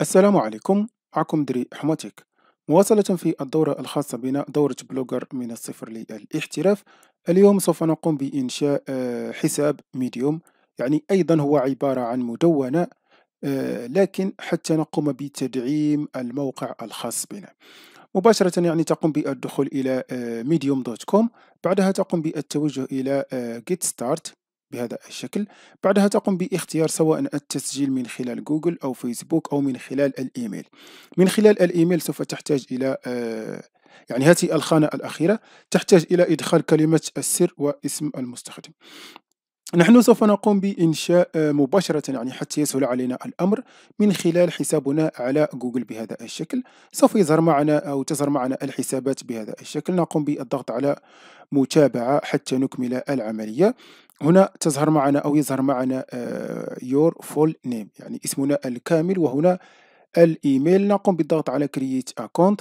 السلام عليكم معكم دري حماتيك مواصلة في الدورة الخاصة بنا دورة بلوجر من الصفر للاحتراف اليوم سوف نقوم بإنشاء آه، حساب ميديوم يعني أيضا هو عبارة عن مدونة آه، لكن حتى نقوم بتدعيم الموقع الخاص بنا مباشرة يعني تقوم بالدخول إلى medium.com آه، بعدها تقوم بالتوجه إلى get start بهذا الشكل بعدها تقوم باختيار سواء التسجيل من خلال جوجل أو فيسبوك أو من خلال الإيميل من خلال الإيميل سوف تحتاج إلى آه، يعني هذه الخانة الأخيرة تحتاج إلى إدخال كلمة السر واسم المستخدم نحن سوف نقوم بإنشاء آه، مباشرة يعني حتى يسهل علينا الأمر من خلال حسابنا على جوجل بهذا الشكل سوف يظهر معنا أو تظهر معنا الحسابات بهذا الشكل نقوم بالضغط على متابعة حتى نكمل العملية هنا تظهر معنا أو يظهر معنا يور فول نيم يعني اسمنا الكامل وهنا الإيميل نقوم بالضغط على كرييت أكونت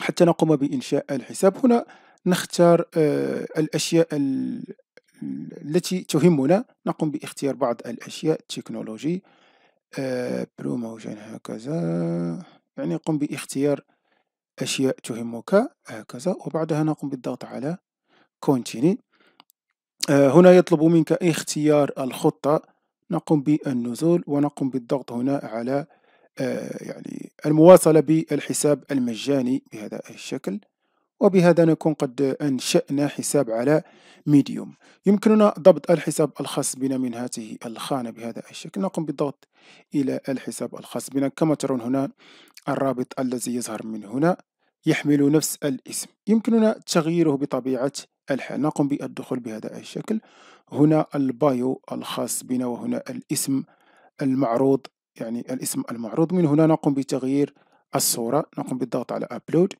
حتى نقوم بإنشاء الحساب هنا نختار آه، الأشياء التي تهمنا نقوم باختيار بعض الأشياء تكنولوجي بروموشن آه، هكذا يعني قم باختيار أشياء تهمك هكذا وبعدها نقوم بالضغط على كونتيني آه، هنا يطلب منك اختيار الخطة نقوم بالنزول ونقوم بالضغط هنا على آه، يعني المواصلة بالحساب المجاني بهذا الشكل وبهذا نكون قد أنشأنا حساب على ميديوم يمكننا ضبط الحساب الخاص بنا من هذه الخانة بهذا الشكل نقوم بالضغط إلى الحساب الخاص بنا كما ترون هنا الرابط الذي يظهر من هنا يحمل نفس الاسم يمكننا تغييره بطبيعة نقوم بالدخول بهذا الشكل هنا البايو الخاص بنا وهنا الاسم المعروض يعني الاسم المعروض من هنا نقوم بتغيير الصورة نقوم بالضغط على أبلود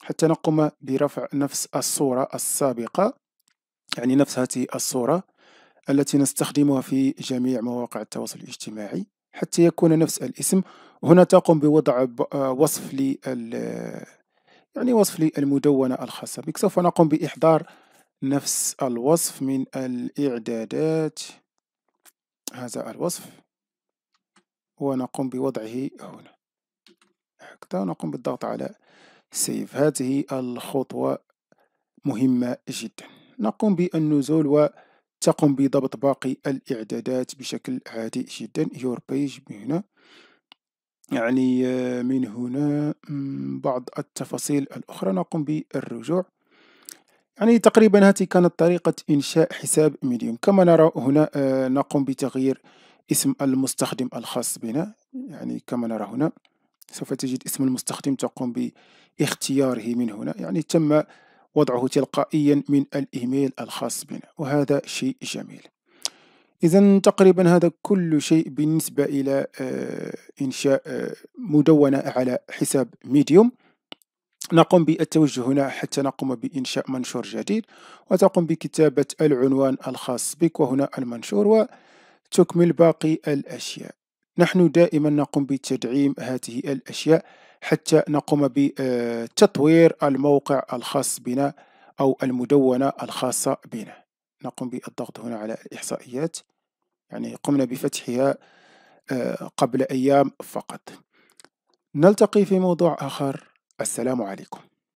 حتى نقوم برفع نفس الصورة السابقة يعني نفس هذه الصورة التي نستخدمها في جميع مواقع التواصل الاجتماعي حتى يكون نفس الاسم هنا تقوم بوضع وصف لل يعني وصف للمدونة الخاصة بك سوف نقوم بإحضار نفس الوصف من الإعدادات هذا الوصف ونقوم بوضعه هنا هكذا نقوم بالضغط على سيف هذه الخطوة مهمة جدا نقوم بالنزول وتقوم بضبط باقي الإعدادات بشكل عادي جدا يور بيج هنا يعني آه، من هنا بعض التفاصيل الأخرى نقوم بالرجوع يعني تقريبا هذه كانت طريقة إنشاء حساب ميديوم كما نرى هنا آه، نقوم بتغيير اسم المستخدم الخاص بنا يعني كما نرى هنا سوف تجد اسم المستخدم تقوم باختياره من هنا يعني تم وضعه تلقائيا من الإيميل الخاص بنا وهذا شيء جميل إذا تقريبا هذا كل شيء بالنسبة إلى آه، إنشاء آه، مدونة على حساب ميديوم نقوم بالتوجه هنا حتى نقوم بإنشاء منشور جديد وتقوم بكتابة العنوان الخاص بك وهنا المنشور وتكمل باقي الأشياء نحن دائما نقوم بتدعيم هذه الأشياء حتى نقوم بتطوير آه، الموقع الخاص بنا أو المدونة الخاصة بنا نقوم بالضغط هنا على الإحصائيات يعني قمنا بفتحها آه، قبل أيام فقط نلتقي في موضوع آخر السلام عليكم